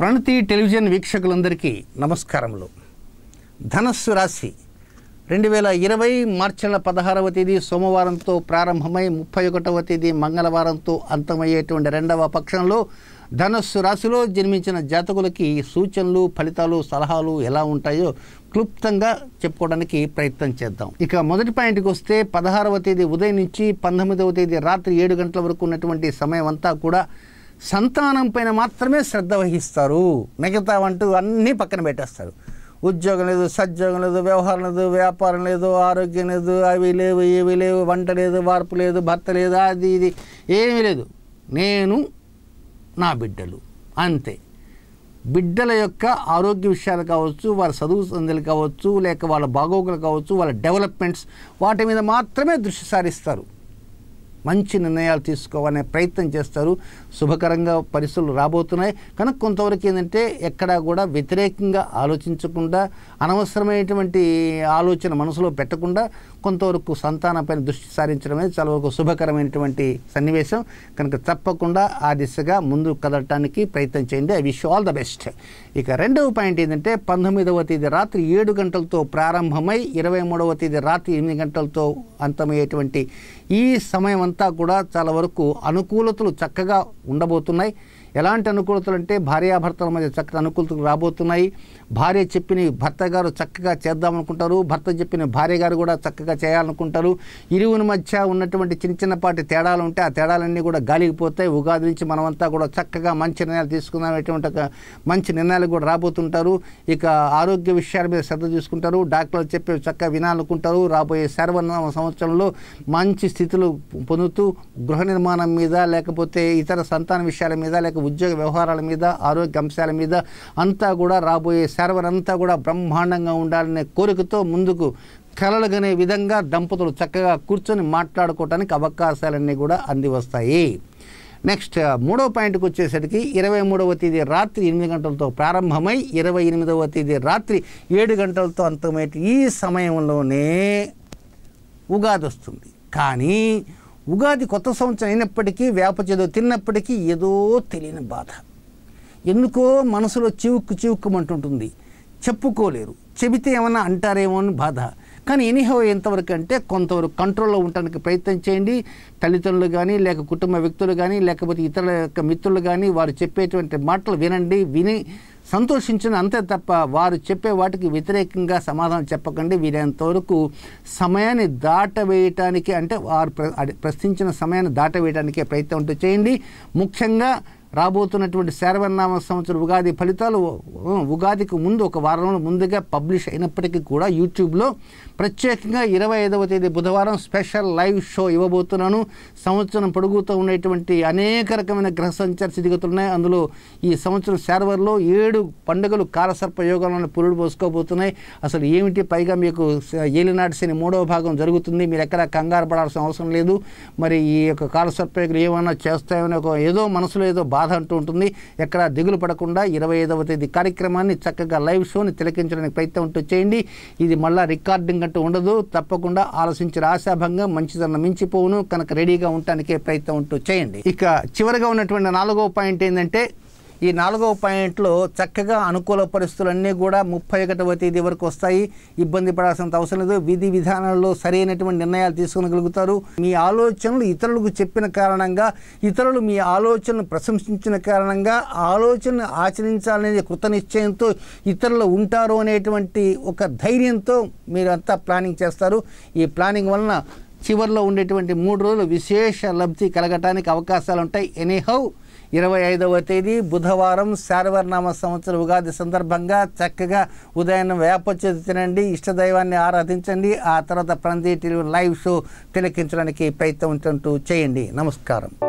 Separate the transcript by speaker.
Speaker 1: ప్రణతి television వీక్షకులందరికీ నమస్కారములు ధనస్సు రాశి రెండు వేల ఇరవై మార్చి నెల పదహారవ తేదీ సోమవారంతో ప్రారంభమై ముప్పై ఒకటవ తేదీ మంగళవారంతో అంతమయ్యేటువంటి రెండవ పక్షంలో ధనస్సు రాశిలో జన్మించిన జాతకులకి సూచనలు ఫలితాలు సలహాలు ఎలా ఉంటాయో క్లుప్తంగా చెప్పుకోవడానికి ప్రయత్నం చేద్దాం ఇక మొదటి పాయింట్కి వస్తే పదహారవ తేదీ ఉదయం నుంచి పంతొమ్మిదవ తేదీ రాత్రి ఏడు గంటల వరకు ఉన్నటువంటి సమయం అంతా కూడా సంతానం పైన మాత్రమే శ్రద్ధ వహిస్తారు మిగతా అంటూ అన్నీ పక్కన పెట్టేస్తారు ఉద్యోగం లేదు సద్యోగం లేదు వ్యవహారం లేదు వ్యాపారం లేదు ఆరోగ్యం లేదు అవి లేవు ఇవి లేవు వంట లేదు వార్పు లేదు భర్త లేదు అది ఇది ఏమీ లేదు నేను నా బిడ్డలు అంతే బిడ్డల యొక్క ఆరోగ్య విషయాలు కావచ్చు వాళ్ళ చదువు సందులు కావచ్చు లేక వాళ్ళ బాగోగులు కావచ్చు వాళ్ళ డెవలప్మెంట్స్ వాటి మీద మాత్రమే దృష్టి సారిస్తారు మంచి నిర్ణయాలు తీసుకోవాలనే ప్రయత్నం చేస్తారు శుభకరంగా పరిస్థితులు రాబోతున్నాయి కనుక కొంతవరకు ఏంటంటే ఎక్కడా కూడా వ్యతిరేకంగా ఆలోచించకుండా అనవసరమైనటువంటి ఆలోచన మనసులో పెట్టకుండా కొంతవరకు సంతానపైన దృష్టి సారించడమే చాలా వరకు శుభకరమైనటువంటి సన్నివేశం కనుక తప్పకుండా ఆ దిశగా ముందు కదలటానికి ప్రయత్నం చేయండి I wish all the best ఇక రెండవ పాయింట్ ఏంటంటే పంతొమ్మిదవ తేదీ రాత్రి ఏడు గంటలతో ప్రారంభమై ఇరవై మూడవ తేదీ రాత్రి ఎనిమిది గంటలతో అంతమయ్యేటువంటి ఈ సమయం అంతా కూడా చాలా వరకు అనుకూలతలు చక్కగా ఉండబోతున్నాయి ఎలాంటి అనుకూలతలు అంటే భార్యాభర్తల మధ్య చక్కటి అనుకూలతలు రాబోతున్నాయి భార్య చెప్పిన భర్త గారు చక్కగా చేద్దామనుకుంటారు భర్త చెప్పిన భార్య గారు కూడా చక్కగా చేయాలనుకుంటారు ఇరువుని మధ్య ఉన్నటువంటి చిన్న చిన్నపాటి తేడాలు ఉంటే ఆ తేడాలన్నీ కూడా పోతాయి ఉగాది నుంచి మనమంతా కూడా చక్కగా మంచి నిర్ణయాలు ఒక మంచి నిర్ణయాలు కూడా రాబోతుంటారు ఇక ఆరోగ్య విషయాల మీద శ్రద్ధ తీసుకుంటారు డాక్టర్లు చెప్పి చక్కగా వినాలనుకుంటారు రాబోయే సర్వనామ సంవత్సరంలో మంచి స్థితులు పొందుతూ గృహ నిర్మాణం మీద లేకపోతే ఇతర సంతాన విషయాల మీద లేకపోతే అనేక ఉద్యోగ వ్యవహారాల మీద ఆరోగ్య అంశాల మీద అంతా కూడా రాబోయే సర్వర్ అంతా కూడా బ్రహ్మాండంగా ఉండాలనే కోరికతో ముందుకు కలలుగనే విధంగా దంపతులు చక్కగా కూర్చొని మాట్లాడుకోవడానికి అవకాశాలన్నీ కూడా అంది వస్తాయి నెక్స్ట్ మూడో పాయింట్కి వచ్చేసరికి ఇరవై మూడవ తేదీ రాత్రి ఎనిమిది గంటలతో ప్రారంభమై ఇరవై ఎనిమిదవ తేదీ రాత్రి ఏడు గంటలతో అంతమయ్యే ఈ సమయంలోనే ఉగాది వస్తుంది కానీ ఉగాది కొత్త సంవత్సరం అయినప్పటికీ వేప చేదు తిన్నప్పటికీ ఏదో తెలియని బాధ ఎందుకో మనసులో చివుక్కు చివుక్కుమంటుంటుంది చెప్పుకోలేరు చెబితే ఏమన్నా అంటారేమో అని బాధ కానీ ఎనీహో ఎంతవరకు అంటే కొంతవరకు కంట్రోల్లో ఉండడానికి ప్రయత్నం చేయండి తల్లిదండ్రులు కానీ లేక కుటుంబ వ్యక్తులు కానీ లేకపోతే ఇతర యొక్క మిత్రులు కానీ వారు చెప్పేటువంటి మాటలు వినండి విని సంతోషించిన అంతే తప్ప వారు చెప్పే వాటికి వ్యతిరేకంగా సమాధానం చెప్పకండి వీరేంతవరకు సమయాన్ని దాటవేయటానికి అంటే వారు ప్రశ్నించిన సమయాన్ని దాటవేయటానికే ప్రయత్నం ఉంటూ చేయండి ముఖ్యంగా రాబోతున్నటువంటి శారవన్నామ సంవత్సరం ఉగాది ఫలితాలు ఉగాదికి ముందు ఒక వారంలో ముందుగా పబ్లిష్ అయినప్పటికీ కూడా యూట్యూబ్లో ప్రత్యేకంగా ఇరవై ఐదవ తేదీ బుధవారం స్పెషల్ లైవ్ షో ఇవ్వబోతున్నాను సంవత్సరం పొడుగుతూ ఉన్నటువంటి అనేక రకమైన గ్రహ సంచార స్థితిగతులు ఉన్నాయి అందులో ఈ సంవత్సరం శారవర్లో ఏడు పండుగలు కాలసర్పయోగాలను పురుడు పోసుకోబోతున్నాయి అసలు ఏమిటి పైగా మీకు ఏలినాటి శని మూడవ భాగం జరుగుతుంది మీరు ఎక్కడ కంగారు పడాల్సిన అవసరం లేదు మరి ఈ యొక్క కాలసర్పయోగులు ఏమైనా చేస్తాయని ఒక ఏదో మనసులో ఏదో బాధ అంటూ ఉంటుంది ఎక్కడ దిగులు పడకుండా ఇరవై ఐదవ తేదీ కార్యక్రమాన్ని చక్కగా లైవ్ షోని తిలకించడానికి ప్రయత్నం ఉంటూ చేయండి ఇది మళ్ళీ రికార్డింగ్ అంటూ ఉండదు తప్పకుండా ఆలోచించిన ఆశాభంగం మంచిదన్న మించిపోవును కనుక రెడీగా ఉండటానికే ప్రయత్నం ఉంటూ చేయండి ఇక చివరిగా ఉన్నటువంటి నాలుగో పాయింట్ ఏంటంటే ఈ నాలుగవ పాయింట్లో చక్కగా అనుకూల పరిస్థితులన్నీ కూడా ముప్పై ఒకటవ తేదీ వరకు వస్తాయి ఇబ్బంది పడాల్సినంత అవసరం లేదు విధి విధానాల్లో సరైనటువంటి నిర్ణయాలు తీసుకోగలుగుతారు మీ ఆలోచనలు ఇతరులకు చెప్పిన కారణంగా ఇతరులు మీ ఆలోచనను ప్రశంసించిన కారణంగా ఆలోచనను ఆచరించాలనే కృత నిశ్చయంతో ఇతరులు ఉంటారు అనేటువంటి ఒక ధైర్యంతో మీరు అంతా ప్లానింగ్ చేస్తారు ఈ ప్లానింగ్ వలన చివరిలో ఉండేటువంటి మూడు రోజులు విశేష లబ్ధి కలగటానికి అవకాశాలు ఉంటాయి ఎనీహౌ ఇరవై ఐదవ తేదీ బుధవారం శారవర్నామ సంవత్సర ఉగాది సందర్భంగా చక్కగా ఉదయం వేప చేతి తినండి ఇష్టదైవాన్ని ఆరాధించండి ఆ తర్వాత ప్రంజీ టీవీ లైవ్ షో తిలకించడానికి ప్రయత్నం చేయండి నమస్కారం